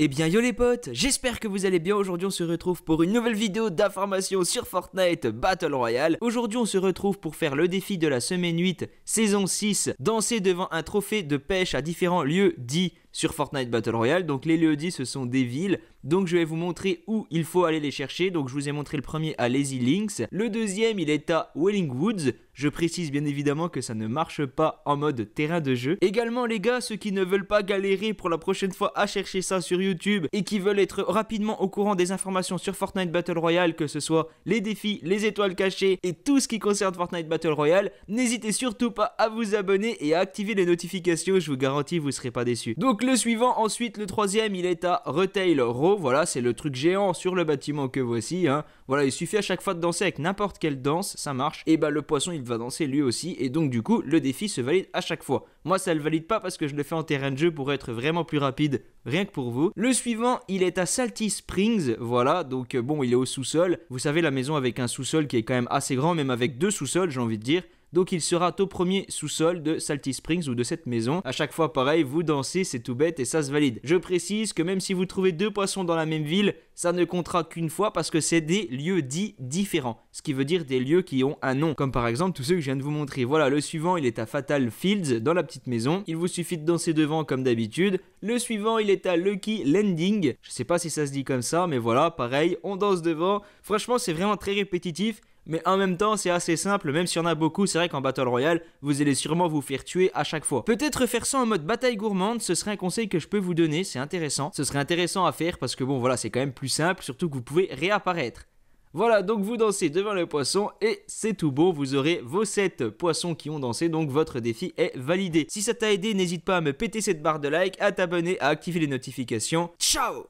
Eh bien yo les potes, j'espère que vous allez bien, aujourd'hui on se retrouve pour une nouvelle vidéo d'information sur Fortnite Battle Royale. Aujourd'hui on se retrouve pour faire le défi de la semaine 8, saison 6, danser devant un trophée de pêche à différents lieux dits sur Fortnite Battle Royale. Donc les lieux dit, ce sont des villes. Donc je vais vous montrer où il faut aller les chercher. Donc je vous ai montré le premier à Lazy Links. Le deuxième, il est à Welling Woods. Je précise bien évidemment que ça ne marche pas en mode terrain de jeu. Également les gars, ceux qui ne veulent pas galérer pour la prochaine fois à chercher ça sur YouTube et qui veulent être rapidement au courant des informations sur Fortnite Battle Royale, que ce soit les défis, les étoiles cachées et tout ce qui concerne Fortnite Battle Royale, n'hésitez surtout pas à vous abonner et à activer les notifications, je vous garantis vous serez pas déçus. Donc le suivant, ensuite le troisième, il est à Retail Row. Voilà, c'est le truc géant sur le bâtiment que voici. Hein. Voilà, il suffit à chaque fois de danser avec n'importe quelle danse, ça marche. Et bah le poisson, il va danser lui aussi. Et donc du coup, le défi se valide à chaque fois. Moi, ça le valide pas parce que je le fais en terrain de jeu pour être vraiment plus rapide, rien que pour vous. Le suivant, il est à Salty Springs. Voilà, donc euh, bon, il est au sous-sol. Vous savez, la maison avec un sous-sol qui est quand même assez grand, même avec deux sous-sols, j'ai envie de dire. Donc il sera au premier sous-sol de Salty Springs ou de cette maison. À chaque fois pareil, vous dansez, c'est tout bête et ça se valide. Je précise que même si vous trouvez deux poissons dans la même ville, ça ne comptera qu'une fois parce que c'est des lieux dits différents, ce qui veut dire des lieux qui ont un nom, comme par exemple tous ceux que je viens de vous montrer. Voilà, le suivant, il est à Fatal Fields, dans la petite maison. Il vous suffit de danser devant comme d'habitude. Le suivant, il est à Lucky Landing. Je sais pas si ça se dit comme ça, mais voilà, pareil, on danse devant. Franchement, c'est vraiment très répétitif mais en même temps, c'est assez simple, même s'il y en a beaucoup, c'est vrai qu'en Battle Royale, vous allez sûrement vous faire tuer à chaque fois. Peut-être faire ça en mode bataille gourmande, ce serait un conseil que je peux vous donner, c'est intéressant. Ce serait intéressant à faire parce que bon, voilà, c'est quand même plus simple, surtout que vous pouvez réapparaître. Voilà, donc vous dansez devant le poisson et c'est tout beau, vous aurez vos 7 poissons qui ont dansé, donc votre défi est validé. Si ça t'a aidé, n'hésite pas à me péter cette barre de like, à t'abonner, à activer les notifications. Ciao